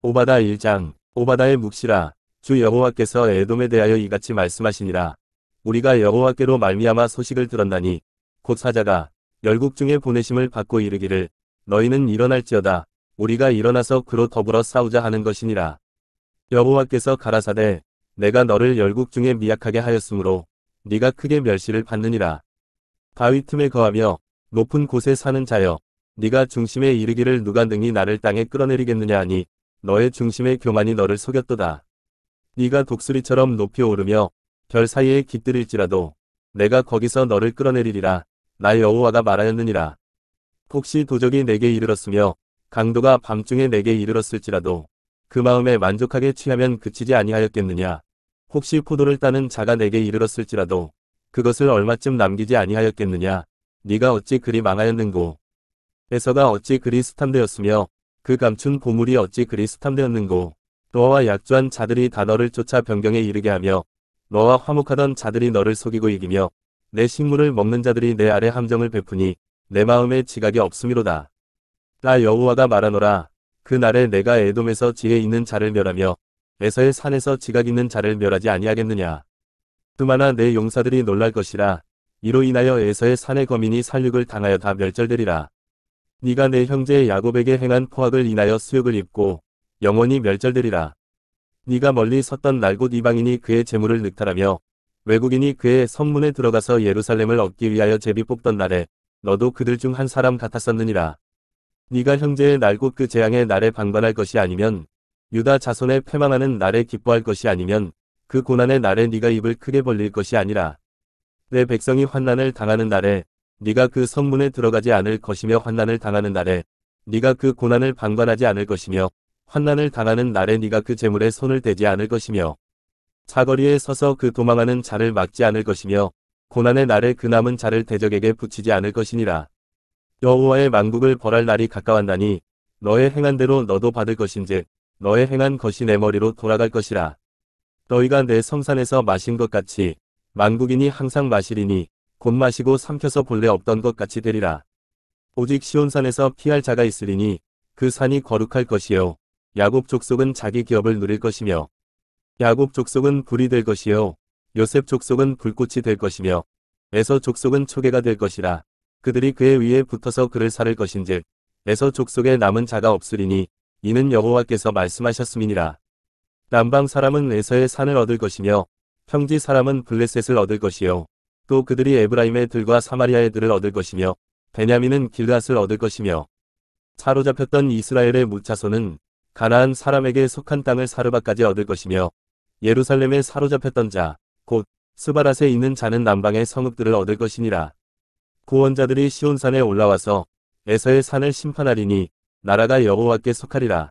오바다 1장 오바다의 묵시라 주 여호와께서 에돔에 대하여 이같이 말씀하시니라 우리가 여호와께로 말미암아 소식을 들었나니 곧 사자가 열국 중에 보내심을 받고 이르기를 너희는 일어날지어다 우리가 일어나서 그로 더불어 싸우자 하는 것이니라 여호와께서 가라사대 내가 너를 열국 중에 미약하게 하였으므로 네가 크게 멸시를 받느니라 바위 틈에 거하며 높은 곳에 사는 자여 네가 중심에 이르기를 누가 능히 나를 땅에 끌어내리겠느냐 하니 너의 중심의 교만이 너를 속였도다. 네가 독수리처럼 높이 오르며 별 사이에 깃들일지라도 내가 거기서 너를 끌어내리리라. 나 여호와가 말하였느니라. 혹시 도적이 내게 이르렀으며 강도가 밤중에 내게 이르렀을지라도 그 마음에 만족하게 취하면 그치지 아니하였겠느냐. 혹시 포도를 따는 자가 내게 이르렀을지라도 그것을 얼마쯤 남기지 아니하였겠느냐. 네가 어찌 그리 망하였는고. 에서가 어찌 그리 스탐되었으며 그 감춘 보물이 어찌 그리 수탐되었는고 너와 약주한 자들이 다 너를 쫓아 변경에 이르게 하며 너와 화목하던 자들이 너를 속이고 이기며 내 식물을 먹는 자들이 내 아래 함정을 베푸니 내 마음에 지각이 없음이로다. 나 여호와가 말하노라 그 날에 내가 애돔에서 지혜 있는 자를 멸하며 에서의 산에서 지각 있는 자를 멸하지 아니하겠느냐. 그마나 내 용사들이 놀랄 것이라 이로 인하여 에서의 산의 거민이 살육을 당하여 다 멸절되리라. 네가 내 형제 야곱에게 행한 포악을 인하여 수욕을 입고 영원히 멸절되리라. 네가 멀리 섰던 날곧 이방인이 그의 재물을 늑탈하며 외국인이 그의 선문에 들어가서 예루살렘을 얻기 위하여 제비 뽑던 날에 너도 그들 중 한 사람 같았었느니라. 네가 형제의 날곧 그 재앙의 날에 방관할 것이 아니면 유다 자손의 패망하는 날에 기뻐할 것이 아니면 그 고난의 날에 네가 입을 크게 벌릴 것이 아니라 내 백성이 환난을 당하는 날에 네가 그 성문에 들어가지 않을 것이며 환난을 당하는 날에 네가 그 고난을 방관하지 않을 것이며 환난을 당하는 날에 네가 그 재물에 손을 대지 않을 것이며 사거리에 서서 그 도망하는 자를 막지 않을 것이며 고난의 날에 그 남은 자를 대적에게 붙이지 않을 것이니라. 여호와의 망국을 벌할 날이 가까웠나니 너의 행한 대로 너도 받을 것인즉 너의 행한 것이 내 머리로 돌아갈 것이라. 너희가 내 성산에서 마신 것 같이 망국인이 항상 마시리니 곧 마시고 삼켜서 본래 없던 것 같이 되리라. 오직 시온산에서 피할 자가 있으리니 그 산이 거룩할 것이요. 야곱 족속은 자기 기업을 누릴 것이며 야곱 족속은 불이 될 것이요. 요셉 족속은 불꽃이 될 것이며 에서 족속은 초계가 될 것이라. 그들이 그의 위에 붙어서 그를 살을 것인즉 에서 족속에 남은 자가 없으리니 이는 여호와께서 말씀하셨음이니라. 남방 사람은 에서의 산을 얻을 것이며 평지 사람은 블레셋을 얻을 것이요 또 그들이 에브라임의 들과 사마리아의 들을 얻을 것이며 베냐민은 길앗을 얻을 것이며 사로잡혔던 이스라엘의 무차손는 가나안 사람에게 속한 땅을 사르바까지 얻을 것이며 예루살렘에 사로잡혔던 자 곧 스바랏에 있는 자는 남방의 성읍들을 얻을 것이니라. 구원자들이 시온산에 올라와서 에서의 산을 심판하리니 나라가 여호와께 속하리라.